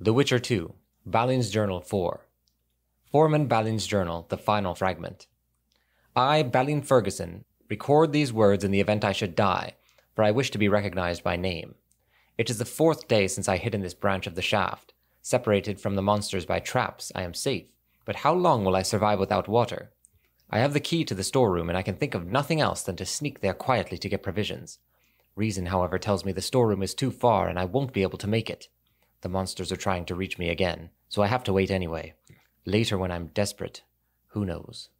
The Witcher 2, Balin's Journal 4. Foreman Balin's Journal, the final fragment. I, Balin Ferguson, record these words in the event I should die, for I wish to be recognized by name. It is the fourth day since I hid in this branch of the shaft. Separated from the monsters by traps, I am safe. But how long will I survive without water? I have the key to the storeroom, and I can think of nothing else than to sneak there quietly to get provisions. Reason, however, tells me the storeroom is too far and I won't be able to make it. The monsters are trying to reach me again, so I have to wait anyway. Later, when I'm desperate, who knows?